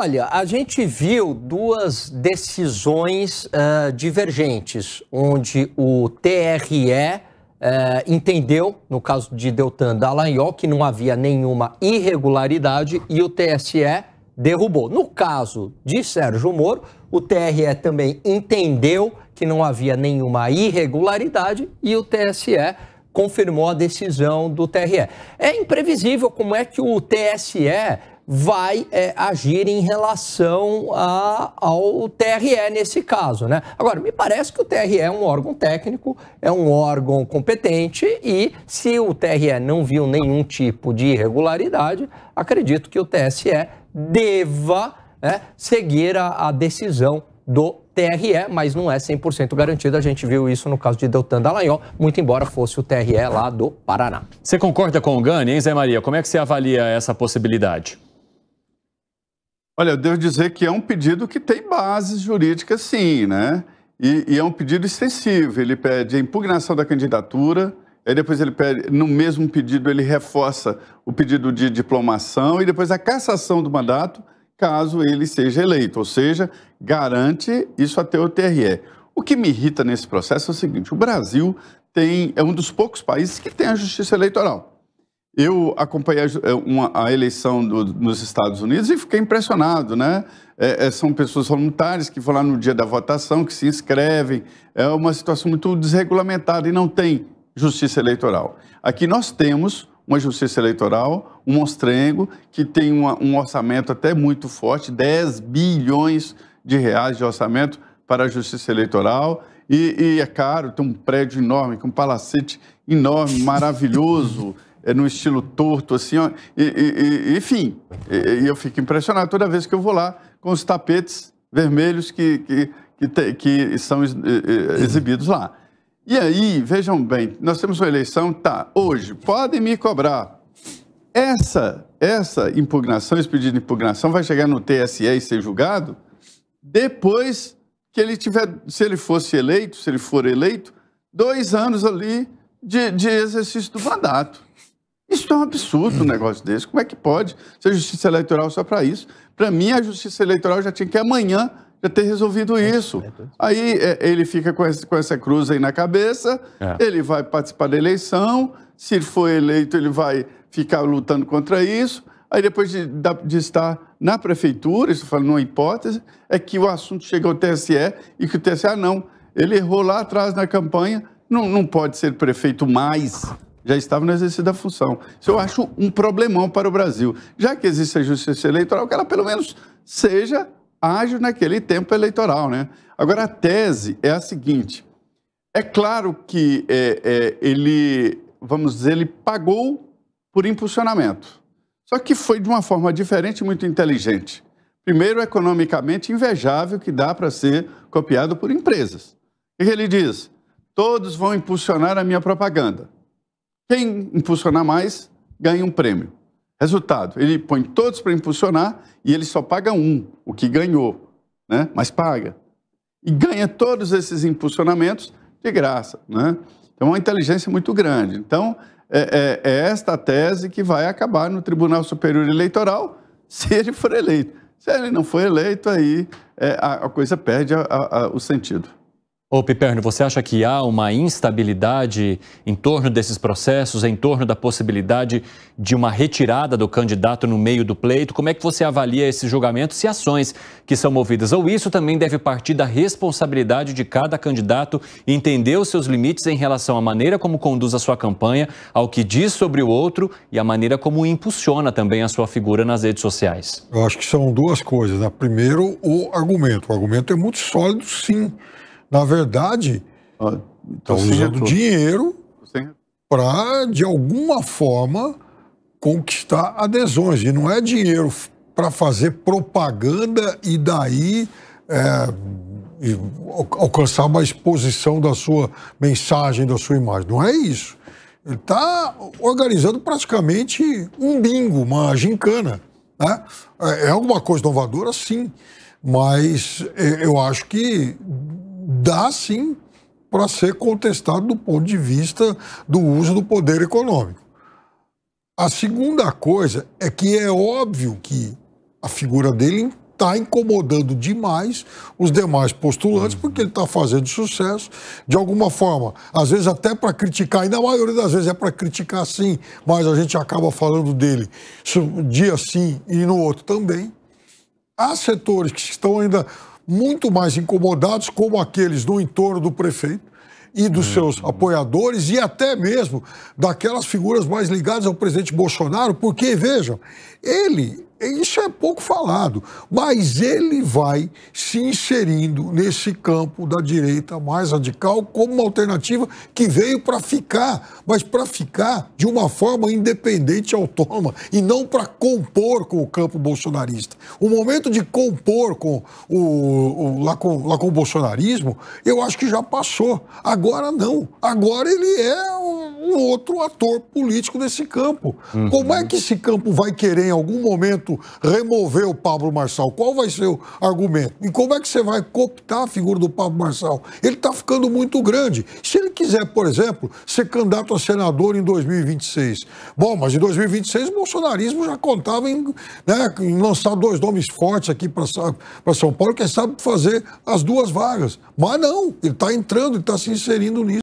Olha, a gente viu duas decisões uh, divergentes, onde o TRE eh, entendeu, no caso de Deltan Dallagnol, que não havia nenhuma irregularidade e o TSE derrubou. No caso de Sérgio Moro, o TRE também entendeu que não havia nenhuma irregularidade e o TSE confirmou a decisão do TRE. É imprevisível como é que o TSE vai é, agir em relação a, ao TRE nesse caso, né? Agora, me parece que o TRE é um órgão técnico, é um órgão competente e se o TRE não viu nenhum tipo de irregularidade, acredito que o TSE deva né, seguir a, a decisão do TRE, mas não é 100% garantido. A gente viu isso no caso de Deltan Dallagnol, muito embora fosse o TRE lá do Paraná. Você concorda com o Gani, hein, Zé Maria? Como é que você avalia essa possibilidade? Olha, eu devo dizer que é um pedido que tem bases jurídicas, sim, né? E, e, é um pedido extensivo. Ele pede a impugnação da candidatura, aí depois ele pede, no mesmo pedido, ele reforça o pedido de diplomação e depois a cassação do mandato, caso ele seja eleito. Ou seja, garante isso até o TRE. O que me irrita nesse processo é o seguinte: o Brasil tem, é um dos poucos países que tem a justiça eleitoral. Eu acompanhei a, eh, uma, a eleição do, nos Estados Unidos e fiquei impressionado, né? É, é, são pessoas voluntárias que vão lá no dia da votação, que se inscrevem. É uma situação muito desregulamentada e não tem justiça eleitoral. Aqui nós temos uma justiça eleitoral, um mostrengo que tem uma, um orçamento até muito forte, 10 bilhões de reais de orçamento para a justiça eleitoral. E, e é caro, tem um prédio enorme, com um palacete enorme, maravilhoso. é, num estilo torto, assim, ó, e, e, e, enfim. E, eu fico impressionado toda vez que eu vou lá com os tapetes vermelhos que, que, que, te, que são exibidos lá. E aí, vejam bem, nós temos uma eleição, tá, hoje, podem me cobrar. Essa, essa impugnação, esse pedido de impugnação vai chegar no TSE e ser julgado depois que ele tiver, se ele fosse eleito, se ele for eleito, dois anos ali de, de exercício do mandato. Isso é um absurdo um negócio desse. Como é que pode ser justiça eleitoral só para isso? Para mim, a justiça eleitoral já tinha que amanhã já ter resolvido é, isso. É aí é, ele fica com, esse, com essa cruz aí na cabeça, é. ele vai participar da eleição, se for eleito, ele vai ficar lutando contra isso. Aí depois de, de estar na prefeitura, isso falando numa hipótese, é que o assunto chega ao TSE e que o TSE, ah, não, ele errou lá atrás na campanha, não, não pode ser prefeito mais já estava no exercício da função. Isso eu acho um problemão para o Brasil. Já que existe a justiça eleitoral, que ela pelo menos seja ágil naquele tempo eleitoral. Né? Agora, a tese é a seguinte: é claro que é, é, ele, vamos dizer, ele pagou por impulsionamento. Só que foi de uma forma diferente, muito inteligente. Primeiro, economicamente invejável, que dá para ser copiado por empresas. O que ele diz? Todos vão impulsionar a minha propaganda. Quem impulsionar mais ganha um prêmio. Resultado, ele põe todos para impulsionar e ele só paga um, o que ganhou, né? mas paga. E ganha todos esses impulsionamentos de graça. Né? Então, é uma inteligência muito grande. Então, é, é, é esta tese que vai acabar no Tribunal Superior Eleitoral se ele for eleito. Se ele não for eleito, aí é, a, a, coisa perde a, a, o sentido. Ô Piperno, você acha que há uma instabilidade em torno desses processos, em torno da possibilidade de uma retirada do candidato no meio do pleito? Como é que você avalia esses julgamentos e ações que são movidas? Ou isso também deve partir da responsabilidade de cada candidato entender os seus limites em relação à maneira como conduz a sua campanha, ao que diz sobre o outro e à maneira como impulsiona também a sua figura nas redes sociais? Eu acho que são duas coisas. Né? Primeiro, o argumento. O argumento é muito sólido, sim. Na verdade, estão ah, usando dinheiro para, de alguma forma, conquistar adesões. E não é dinheiro para fazer propaganda e daí é, e alcançar uma exposição da sua mensagem, da sua imagem. Não é isso. Ele está organizando praticamente um bingo, uma gincana. Né? É, é alguma coisa inovadora, sim, mas é, eu acho que dá sim para ser contestado do ponto de vista do uso do poder econômico. A segunda coisa é que é óbvio que a figura dele está incomodando demais os demais postulantes, uhum. porque ele está fazendo sucesso de alguma forma. Às vezes, até para criticar, e na maioria das vezes é para criticar sim, mas a gente acaba falando dele um dia sim e no outro também. Há setores que estão ainda muito mais incomodados, como aqueles do entorno do prefeito e dos hum, seus hum. apoiadores e até mesmo daquelas figuras mais ligadas ao presidente Bolsonaro, porque, vejam, ele isso é pouco falado, mas ele vai se inserindo nesse campo da direita mais radical como uma alternativa que veio para ficar, mas para ficar de uma forma independente e autônoma e não para compor com o campo bolsonarista. O momento de compor com o, o lá, com, lá com o bolsonarismo, eu acho que já passou. Agora não. Agora ele é um um outro ator político desse campo. Uhum. Como é que esse campo vai querer, em algum momento, remover o Pablo Marçal? Qual vai ser o argumento? E como é que você vai cooptar a figura do Pablo Marçal? Ele está ficando muito grande. Se ele quiser, por exemplo, ser candidato a senador em 2026, bom, mas em 2026 o bolsonarismo já contava em, né, em lançar dois nomes fortes aqui para São Paulo, quem é sabe fazer as duas vagas. Mas não, ele está entrando, ele está se inserindo nisso.